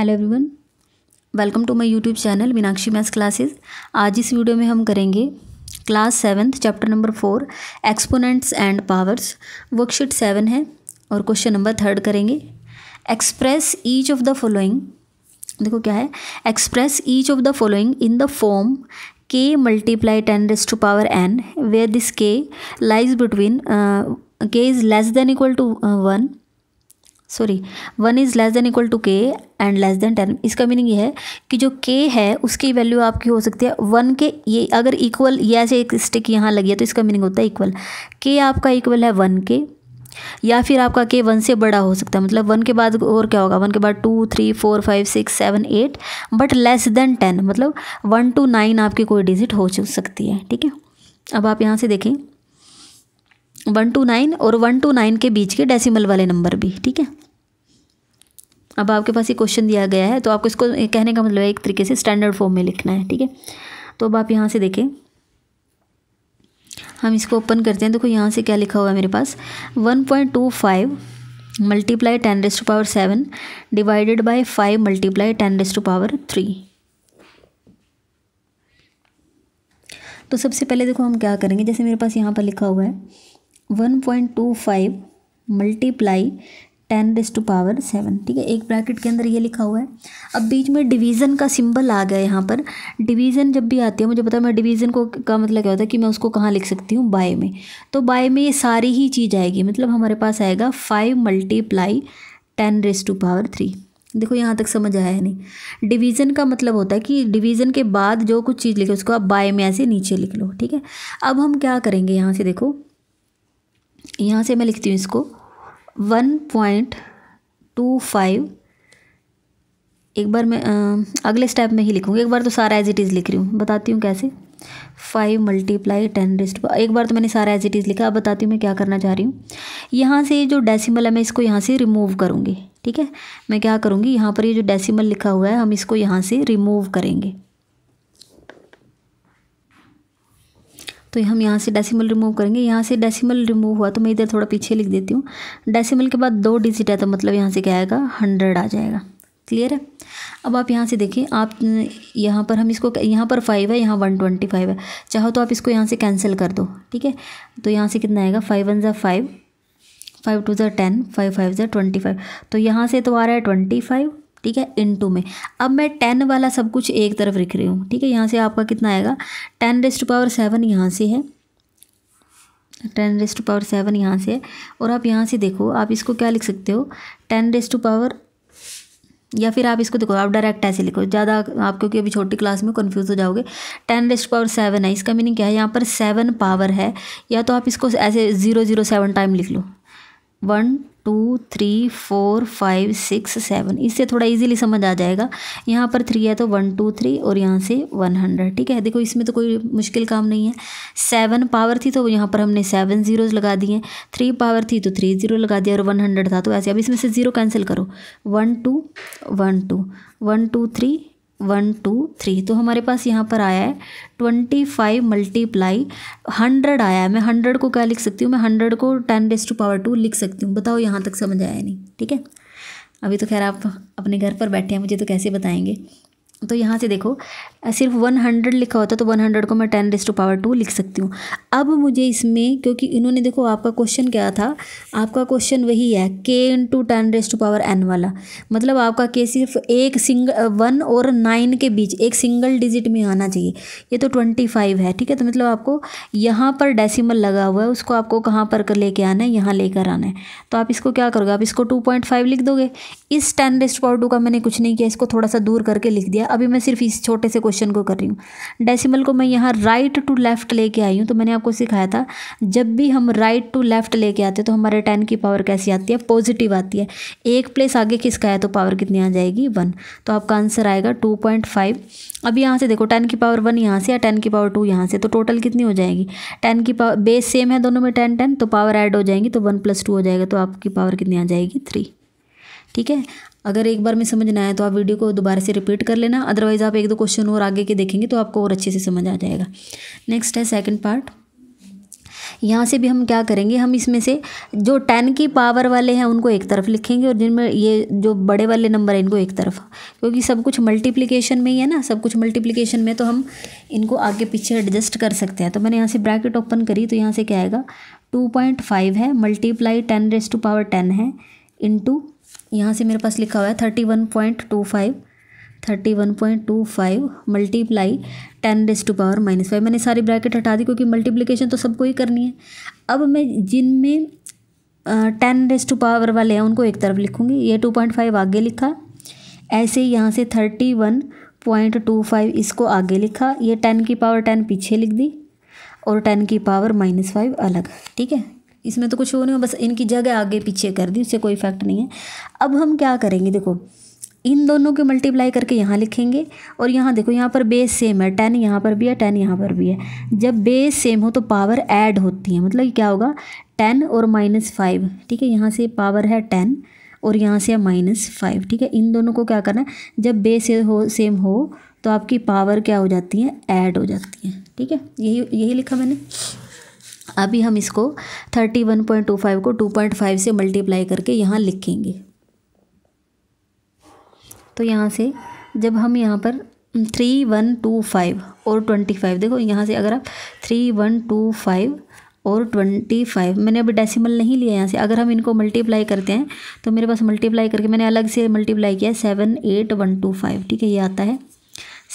hello everyone welcome to my YouTube channel Meenakshi maths classes आज इस video में हम करेंगे class seventh chapter number four exponents and powers worksheet seven है और क्वेश्चन नंबर थर्ड करेंगे express each of the following देखो क्या है express each of the following in the form k multiply ten raise to power n where this k lies between k is less than equal to one sorry one is less than equal to k and less than ten इसका meaning ये है कि जो के है उसकी value आपकी हो सकती है वन के ये अगर इक्वल ये ऐसे एक स्टिक यहाँ लगी है तो इसका मीनिंग होता है इक्वल के आपका इक्वल है वन के या फिर आपका के वन से बड़ा हो सकता है मतलब वन के बाद और क्या होगा वन के बाद two three four five six seven eight but less than ten मतलब वन टू नाइन आपकी कोई डिजिट हो सकती है ठीक है अब आप यहाँ से देखें वन टू नाइन और वन टू नाइन के बीच के डेसिमल वाले नंबर भी ठीक है अब आपके पास ये क्वेश्चन दिया गया है तो आपको इसको कहने का मतलब एक तरीके से स्टैंडर्ड फॉर्म में लिखना है ठीक है तो अब आप यहाँ से देखें हम इसको ओपन करते हैं देखो तो यहाँ से क्या लिखा हुआ है मेरे पास one point two five multiply ten raise to power seven divided by five multiply ten raise to power three तो सबसे पहले देखो हम क्या करेंगे जैसे मेरे पास यहाँ पर लिखा हुआ है one point two five multiply ten raise to power seven ठीक है एक ब्रैकेट के अंदर ये लिखा हुआ है अब बीच में डिवीज़न का सिंबल आ गया यहाँ पर डिवीज़न जब भी आती है मुझे पता है मैं डिवीज़न को का मतलब क्या होता है कि मैं उसको कहाँ लिख सकती हूँ बाय में तो बाय में ये सारी ही चीज़ आएगी मतलब हमारे पास आएगा five multiply ten raise to power three देखो यहाँ तक समझ आया है नहीं डिवीज़न का मतलब होता है कि डिवीज़न के बाद जो कुछ चीज़ लिखे उसको आप बाय में ऐसे नीचे लिख लो ठीक है अब हम क्या करेंगे यहाँ से देखो यहाँ से मैं लिखती हूँ इसको वन पॉइंट टू फाइव एक बार मैं आ, अगले स्टेप में ही लिखूँगी एक बार तो सारा एज इट इज़ लिख रही हूँ बताती हूँ कैसे फाइव मल्टीप्लाई टेन रिस्ट एक बार तो मैंने सारा एज इट इज़ लिखा अब बताती हूँ मैं क्या करना चाह रही हूँ यहाँ से जो डेसिमल है मैं इसको यहाँ से रिमूव करूँगी ठीक है मैं क्या करूँगी यहाँ पर ये यह जो डेसीमल लिखा हुआ है हम इसको यहाँ से रिमूव करेंगे तो हम यहाँ से डेसिमल रिमूव करेंगे यहाँ से डेसिमल रिमूव हुआ तो मैं इधर थोड़ा पीछे लिख देती हूँ डेसिमल के बाद दो डिजिट है तो मतलब यहाँ से क्या आएगा हंड्रेड आ जाएगा क्लियर है अब आप यहाँ से देखिए आप यहाँ पर हम इसको यहाँ पर फाइव है यहाँ वन ट्वेंटी फाइव है चाहो तो आप इसको यहाँ से कैंसिल कर दो ठीक है तो यहाँ से कितना आएगा फाइव वन ज़ा फाइव फाइव टू ज़ा टेन फाइव फाइव ज़ा ट्वेंटी फाइव तो यहाँ से तो आ रहा है ट्वेंटी फाइव ठीक है इनटू में अब मैं टेन वाला सब कुछ एक तरफ लिख रही हूँ ठीक है यहाँ से आपका कितना आएगा टेन रेस्ट पावर सेवन यहाँ से है ten raised to power seven यहाँ से है और आप यहाँ से देखो आप इसको क्या लिख सकते हो टेन रेस्ट टू पावर या फिर आप इसको देखो आप डायरेक्ट ऐसे लिखो ज़्यादा आप क्योंकि अभी छोटी क्लास में कन्फ्यूज़ हो जाओगे टेन रेस्ट पावर सेवन है इसका मीनिंग क्या है यहाँ पर सेवन पावर है या तो आप इसको ऐसे ज़ीरो ज़ीरो सेवन टाइम लिख लो one two three four five six seven इससे थोड़ा इजीली समझ आ जाएगा यहाँ पर थ्री है तो वन टू थ्री और यहाँ से वन हंड्रेड ठीक है देखो इसमें तो कोई मुश्किल काम नहीं है सेवन पावर थी तो यहाँ पर हमने सेवन जीरोज़ लगा दिए थ्री पावर थी तो थ्री ज़ीरो लगा दिया और वन हंड्रेड था तो ऐसे अब इसमें से ज़ीरो कैंसिल करो one two one two one two three one two three तो हमारे पास यहाँ पर आया है ट्वेंटी फाइव मल्टीप्लाई हंड्रेड आया है मैं हंड्रेड को क्या लिख सकती हूँ मैं हंड्रेड को ten raise to power two लिख सकती हूँ बताओ यहाँ तक समझ आया नहीं ठीक है अभी तो खैर आप अपने घर पर बैठे हैं मुझे तो कैसे बताएंगे तो यहाँ से देखो सिर्फ 100 लिखा होता तो 100 को मैं ten raise to power two लिख सकती हूँ अब मुझे इसमें क्योंकि इन्होंने देखो आपका क्वेश्चन क्या था आपका क्वेश्चन वही है के into ten raise to power n वाला मतलब आपका के सिर्फ एक सिंगल वन और नाइन के बीच एक सिंगल डिजिट में आना चाहिए ये तो ट्वेंटी फाइव है ठीक है तो मतलब आपको यहाँ पर डेसीमल लगा हुआ है उसको आपको कहाँ पर कर लेके आना है यहाँ लेकर आना है तो आप इसको क्या करोगे आप इसको टू पॉइंट फाइव लिख दोगे इस टेन रेस्ट पावर टू का मैंने कुछ नहीं किया इसको थोड़ा सा दूर करके लिख दिया अभी मैं सिर्फ इस छोटे से क्वेश्चन को कर रही हूँ डेसिमल को मैं यहाँ राइट टू लेफ़्ट लेके आई हूँ तो मैंने आपको सिखाया था जब भी हम राइट टू लेफ़्ट लेके आते हैं तो हमारे टेन की पावर कैसी आती है पॉजिटिव आती है एक प्लेस आगे किसका है तो पावर कितनी आ जाएगी वन तो आपका आंसर आएगा टू पॉइंट फाइव अब यहाँ से देखो टेन की पावर वन यहाँ से या टेन की पावर टू यहाँ से तो टोटल कितनी हो जाएगी टेन की पावर बेस सेम है दोनों में टेन टेन तो पावर ऐड हो जाएंगी तो वन प्लस टू हो जाएगा तो आपकी पावर कितनी आ जाएगी थ्री ठीक है अगर एक बार में समझ ना आए तो आप वीडियो को दोबारा से रिपीट कर लेना अदरवाइज़ आप एक दो क्वेश्चन और आगे के देखेंगे तो आपको और अच्छे से समझ आ जाएगा नेक्स्ट है सेकेंड पार्ट यहाँ से भी हम क्या करेंगे हम इसमें से जो टेन की पावर वाले हैं उनको एक तरफ लिखेंगे और जिनमें ये जो बड़े वाले नंबर हैं इनको एक तरफ क्योंकि सब कुछ मल्टीप्लिकेशन में ही है ना सब कुछ मल्टीप्लिकेशन में तो हम इनको आगे पीछे एडजस्ट कर सकते हैं तो मैंने यहाँ से ब्रैकेट ओपन करी तो यहाँ से क्या आएगा टू पॉइंट फाइव है multiply ten raise to power ten है इंटू यहाँ से मेरे पास लिखा हुआ है thirty one point two five thirty one point two five multiply ten raise to power minus five मैंने सारी ब्रैकेट हटा दी क्योंकि मल्टीप्लिकेशन तो सबको ही करनी है अब मैं जिनमें टेन डेज टू पावर वाले हैं उनको एक तरफ लिखूँगी ये टू पॉइंट फाइव आगे लिखा ऐसे यहाँ से thirty one point two five इसको आगे लिखा ये टेन की पावर टेन पीछे लिख दी और टेन की पावर माइनस फाइव अलग ठीक है इसमें तो कुछ हो नहीं हो बस इनकी जगह आगे पीछे कर दी उससे कोई इफेक्ट नहीं है अब हम क्या करेंगे देखो इन दोनों के मल्टीप्लाई करके यहाँ लिखेंगे और यहाँ देखो यहाँ पर बेस सेम है टेन यहाँ पर भी है टेन यहाँ पर भी है जब बेस सेम हो तो पावर ऐड होती है मतलब क्या होगा टेन और माइनस फाइव ठीक है यहाँ से पावर है टेन और यहाँ से है माइनस फाइव ठीक है इन दोनों को क्या करना है जब बेस हो सेम हो तो आपकी पावर क्या हो जाती है ऐड हो जाती है ठीक है यही यही लिखा मैंने अभी हम इसको 31.25 को 2.5 से मल्टीप्लाई करके यहाँ लिखेंगे तो यहाँ से जब हम यहाँ पर थ्री वन टू फाइव और ट्वेंटी फाइव देखो यहाँ से अगर आप थ्री वन टू फाइव और ट्वेंटी फाइव मैंने अभी डेसिमल नहीं लिया यहाँ से अगर हम इनको मल्टीप्लाई करते हैं तो मेरे पास मल्टीप्लाई करके मैंने अलग से मल्टीप्लाई किया है seven eight one two five ठीक है ये आता है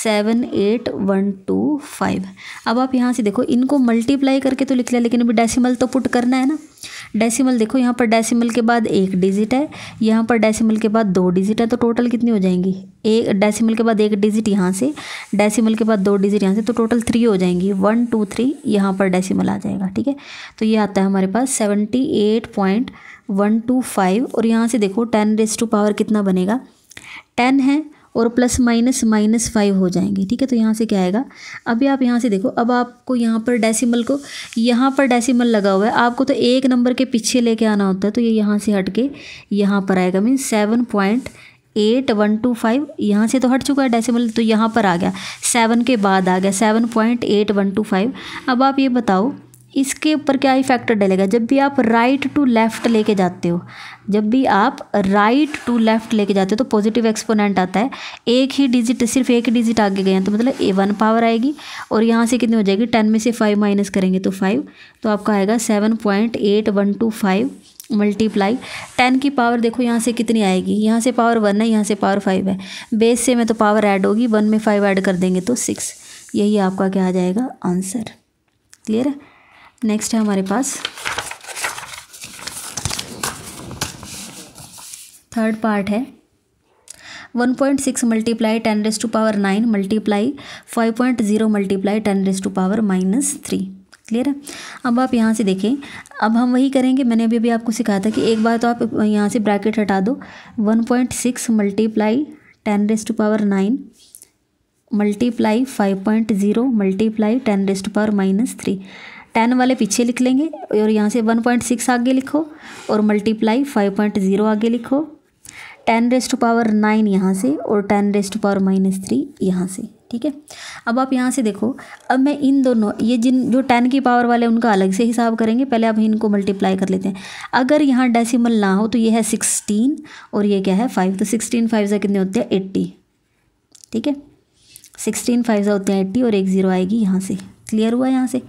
seven eight one two five अब आप यहाँ से देखो इनको मल्टीप्लाई करके तो लिख लिया लेकिन अभी डेसिमल तो पुट करना है ना डेसिमल देखो यहाँ पर डेसिमल के बाद एक डिजिट है यहाँ पर डेसिमल के बाद दो डिजिट है तो टोटल कितनी हो जाएंगी एक डेसिमल के बाद एक डिजिट यहाँ से डेसिमल के बाद दो डिजिट यहाँ से तो टोटल थ्री हो जाएंगी वन टू थ्री यहाँ पर डेसिमल आ जाएगा ठीक है तो ये आता है हमारे पास seventy eight point one two five और यहाँ से देखो टेन रेस टू पावर कितना बनेगा टेन है और प्लस माइनस माइनस फाइव हो जाएंगे ठीक है तो यहाँ से क्या आएगा अभी आप यहाँ से देखो अब आपको यहाँ पर डेसिमल को यहाँ पर डेसिमल लगा हुआ है आपको तो एक नंबर के पीछे लेके आना होता है तो ये यह यहाँ से हट के यहाँ पर आएगा mean seven point eight one two five यहाँ से तो हट चुका है डेसिमल तो यहाँ पर आ गया सेवन के बाद आ गया seven point eight one two five अब आप ये बताओ इसके ऊपर क्या इफेक्ट डलेगा जब भी आप राइट टू लेफ़्ट लेके जाते हो जब भी आप राइट टू लेफ़्ट लेके जाते हो तो पॉजिटिव एक्सपोनेंट आता है एक ही डिजिट सिर्फ एक ही डिजिट आगे गए हैं तो मतलब ए वन पावर आएगी और यहाँ से कितनी हो जाएगी टेन में से फाइव माइनस करेंगे तो फाइव तो आपका आएगा seven point eight one two five multiply ten की पावर देखो यहाँ से कितनी आएगी यहाँ से पावर वन है यहाँ से पावर फाइव है बेस से में तो पावर ऐड होगी वन में फाइव ऐड कर देंगे तो सिक्स यही आपका क्या आ जाएगा आंसर क्लियर है नेक्स्ट है हमारे पास थर्ड पार्ट है 1.6 point six multiply ten raise to power nine multiply five point zero multiply ten raise to power minus three clear है अब आप यहाँ से देखें अब हम वही करेंगे मैंने अभी अभी आपको सिखाया था कि एक बार तो आप यहाँ से ब्रैकेट हटा दो 1.6 point six multiply ten raise to power nine multiply five point zero multiply ten raise to power minus three ten वाले पीछे लिख लेंगे और यहाँ से वन पॉइंट सिक्स आगे लिखो और मल्टीप्लाई फाइव पॉइंट ज़ीरो आगे लिखो ten raised to power nine यहाँ से और ten raised to power minus three यहाँ से ठीक है अब आप यहाँ से देखो अब मैं इन दोनों ये जिन जो टेन की पावर वाले उनका अलग से हिसाब करेंगे पहले आप इनको मल्टीप्लाई कर लेते हैं अगर यहाँ डेसिमल ना हो तो ये है सिक्सटीन और ये क्या है फाइव तो सिक्सटीन फाइव से कितने होते हैं एट्टी ठीक है सिक्सटीन फाइव से होते हैं एट्टी और एक ज़ीरो आएगी यहाँ से क्लियर हुआ यहाँ से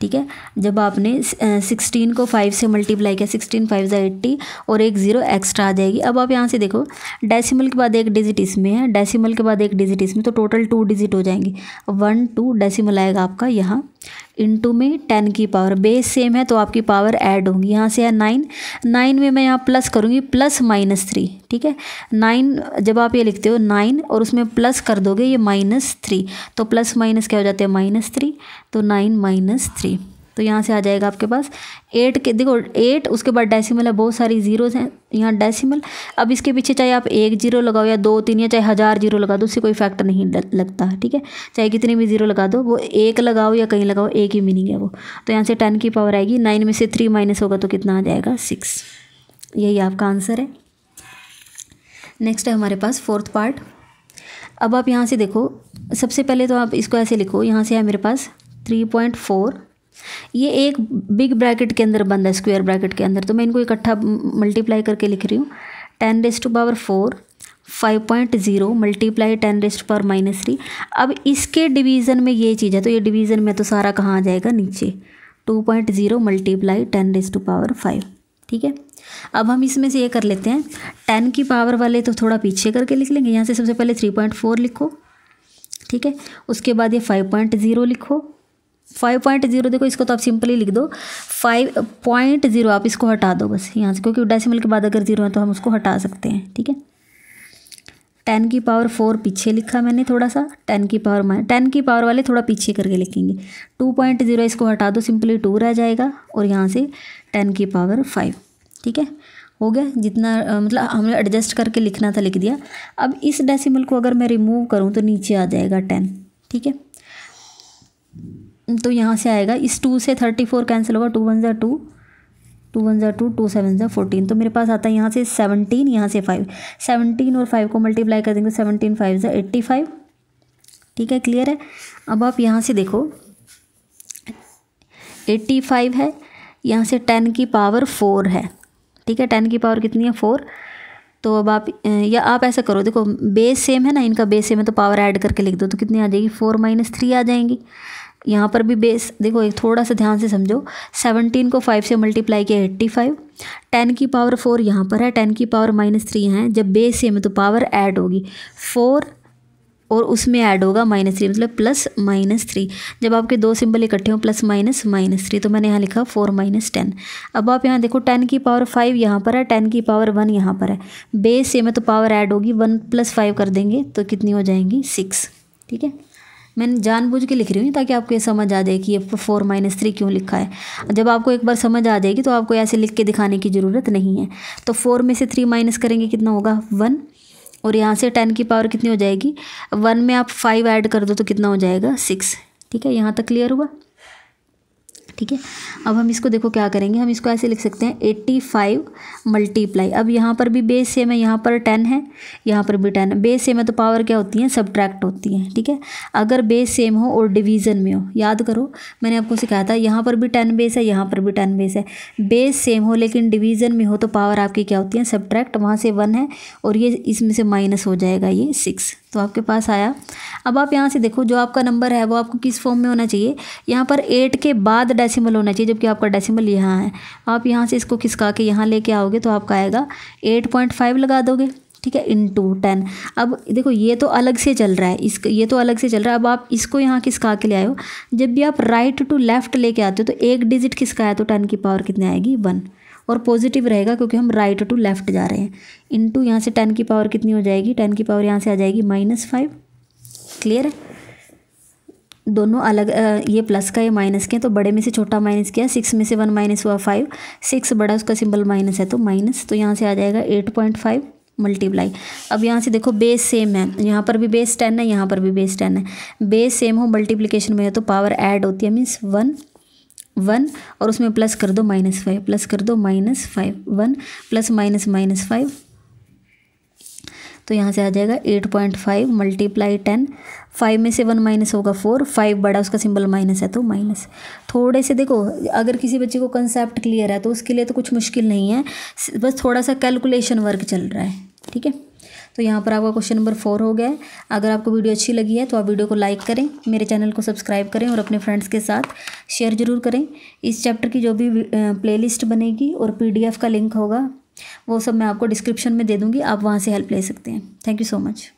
ठीक है जब आपने सिक्सटीन को फाइव से मल्टीप्लाई किया सिक्सटीन फाइव ज़ा एट्टी और एक ज़ीरो एक्स्ट्रा आ जाएगी अब आप यहाँ से देखो डेसिमल के बाद एक डिजिट इसमें है डेसिमल के बाद एक डिजिट इसमें तो टोटल टू डिजिट हो जाएंगी वन टू डेसिमल आएगा आपका यहाँ इंटू में टेन की पावर बेस सेम है तो आपकी पावर ऐड होंगी यहाँ से है नाइन नाइन में मैं यहाँ प्लस करूँगी प्लस माइनस थ्री ठीक है नाइन जब आप ये लिखते हो नाइन और उसमें प्लस कर दोगे ये माइनस थ्री तो प्लस माइनस क्या हो जाते हैं माइनस थ्री तो नाइन माइनस थ्री तो यहाँ से आ जाएगा आपके पास एट के देखो एट उसके बाद डेसिमल है बहुत सारी जीरोज़ हैं यहाँ डेसिमल अब इसके पीछे चाहे आप एक जीरो लगाओ या दो तीन या चाहे हज़ार जीरो लगा दो उससे कोई फैक्ट नहीं लगता ठीक है चाहे कितने भी जीरो लगा दो वो एक लगाओ या कहीं लगाओ एक ही मीनिंग है वो तो यहाँ से टेन की पावर आएगी नाइन में से थ्री माइनस होगा तो कितना आ जाएगा सिक्स यही आपका आंसर है नेक्स्ट है हमारे पास फोर्थ पार्ट अब आप यहाँ से देखो सबसे पहले तो आप इसको ऐसे लिखो यहाँ से है मेरे पास थ्री पॉइंट फोर ये एक बिग ब्रैकेट के अंदर बंद है स्क्वायर ब्रैकेट के अंदर तो मैं इनको इकट्ठा मल्टीप्लाई करके लिख रही हूँ ten raise to power four five point zero multiply ten to power minus three अब इसके डिवीज़न में ये चीज़ है तो ये डिवीज़न में तो सारा कहाँ आ जाएगा नीचे two point zero multiply ten raise to power five ठीक है अब हम इसमें से ये कर लेते हैं टेन की पावर वाले तो थोड़ा पीछे करके लिख लेंगे यहाँ से सबसे पहले थ्री पॉइंट फोर लिखो ठीक है उसके बाद ये फाइव पॉइंट ज़ीरो लिखो फाइव पॉइंट जीरो देखो इसको तो आप सिंपली लिख दो फाइव पॉइंट जीरो आप इसको हटा दो बस यहाँ से क्योंकि डेसिमल के बाद अगर जीरो है तो हम उसको हटा सकते हैं ठीक है टेन की पावर फोर पीछे लिखा मैंने थोड़ा सा टेन की पावर माइन टेन की पावर वाले थोड़ा पीछे करके लिखेंगे टू पॉइंट जीरो इसको हटा दो सिंपली टू रह जाएगा और यहाँ से टेन की पावर फाइव ठीक है हो गया जितना मतलब हमने एडजस्ट करके लिखना था लिख दिया अब इस डेसिमल को अगर मैं रिमूव करूँ तो नीचे आ जाएगा टेन ठीक है तो यहाँ से आएगा इस टू से थर्टी फोर कैंसिल होगा टू वन ज़ा टू टू वन ज़ा टू टू सेवन ज़ा फोर्टीन तो मेरे पास आता है यहाँ से सेवनटीन यहाँ से फाइव सेवनटीन और फाइव को मल्टीप्लाई कर देंगे सेवनटीन फाइव ज़ा एट्टी फाइव ठीक है क्लियर है अब आप यहाँ से देखो एट्टी फाइव है यहाँ से टेन की पावर फोर है ठीक है टेन की पावर कितनी है फोर तो अब आप या आप ऐसा करो देखो बेस सेम है ना इनका बेस सेम है तो पावर ऐड करके लिख दो तो कितनी आ जाएगी फोर माइनस थ्री आ जाएंगी यहाँ पर भी बेस देखो एक थोड़ा सा ध्यान से समझो सेवनटीन को फाइव से मल्टीप्लाई किया एट्टी फाइव टेन की पावर फोर यहाँ पर है टेन की पावर माइनस थ्री है जब बेस सेम है तो पावर ऐड होगी फोर और उसमें ऐड होगा माइनस थ्री मतलब प्लस माइनस थ्री जब आपके दो सिंबल इकट्ठे हों प्लस माइनस माइनस थ्री तो मैंने यहाँ लिखा फोर माइनस टेन अब आप यहाँ देखो टेन की पावर फाइव यहाँ पर है टेन की पावर वन यहाँ पर है बेस सेम है तो पावर ऐड होगी वन प्लस फाइव कर देंगे तो कितनी हो जाएंगी सिक्स ठीक है मैं जानबूझ के लिख रही हूँ ताकि आपको ये समझ आ जाए कि ये फोर माइनस थ्री क्यों लिखा है जब आपको एक बार समझ आ जाएगी तो आपको ऐसे लिख के दिखाने की ज़रूरत नहीं है तो फोर में से थ्री माइनस करेंगे कितना होगा वन और यहाँ से टेन की पावर कितनी हो जाएगी वन में आप फाइव ऐड कर दो तो कितना हो जाएगा सिक्स ठीक है यहाँ तक क्लियर हुआ ठीक है अब हम इसको देखो क्या करेंगे हम इसको ऐसे लिख सकते हैं एट्टी फाइव मल्टीप्लाई अब यहाँ पर भी बेस सेम है यहाँ पर टेन है यहाँ पर भी टेन है बेस सेम है तो पावर क्या होती है सब्ट्रैक्ट होती है ठीक है अगर बेस सेम हो और डिवीज़न में हो याद करो मैंने आपको सिखाया था यहाँ पर भी टेन बेस है यहाँ पर भी टेन बेस है बेस सेम हो लेकिन डिवीज़न में हो तो पावर आपकी क्या होती है सब्ट्रैक्ट वहाँ से वन है और ये इसमें से माइनस हो जाएगा ये सिक्स तो आपके पास आया अब आप यहाँ से देखो जो आपका नंबर है वो आपको किस फॉर्म में होना चाहिए यहाँ पर एट के बाद डेसिमल होना चाहिए जबकि आपका डेसिमल यहाँ है आप यहाँ से इसको खिसका के यहाँ लेके आओगे तो आपका आएगा एट पॉइंट फाइव लगा दोगे ठीक है इन टू टेन अब देखो ये तो अलग से चल रहा है इस ये तो अलग से चल रहा है अब आप इसको यहाँ खिसका के ले आए हो जब भी आप राइट टू लेफ़्ट लेके आते हो तो एक डिजिट खिसकाया तो टेन की पावर कितनी आएगी वन और पॉजिटिव रहेगा क्योंकि हम राइट टू लेफ़्ट जा रहे हैं टू यहाँ से टेन की पावर कितनी हो जाएगी टेन की पावर यहाँ से आ जाएगी माइनस फाइव क्लियर है दोनों अलग ये प्लस का ये माइनस के हैं तो बड़े में से छोटा माइनस किया सिक्स में से वन माइनस हुआ फाइव सिक्स बड़ा उसका सिंबल माइनस है तो माइनस तो यहाँ से आ जाएगा एट पॉइंट फाइव मल्टीप्लाई अब यहाँ से देखो बेस सेम है यहाँ पर भी बेस टेन है यहाँ पर भी बेस टेन है बेस सेम हो मल्टीप्लीकेशन में है तो पावर ऐड होती है मीन्स वन वन और उसमें प्लस कर दो माइनस फाइव प्लस कर दो minus five one plus minus minus five तो यहाँ से आ जाएगा eight point five multiply ten five में से वन माइनस होगा फोर फाइव बड़ा उसका सिंबल माइनस है तो माइनस थोड़े से देखो अगर किसी बच्चे को कंसेप्ट क्लियर है तो उसके लिए तो कुछ मुश्किल नहीं है बस थोड़ा सा कैलकुलेशन वर्क चल रहा है ठीक है तो यहाँ पर आपका क्वेश्चन नंबर फोर हो गया है अगर आपको वीडियो अच्छी लगी है तो आप वीडियो को लाइक करें मेरे चैनल को सब्सक्राइब करें और अपने फ्रेंड्स के साथ शेयर जरूर करें इस चैप्टर की जो भी प्ले बनेगी और पी का लिंक होगा वो सब मैं आपको डिस्क्रिप्शन में दे दूँगी आप वहाँ से हेल्प ले सकते हैं थैंक यू सो मच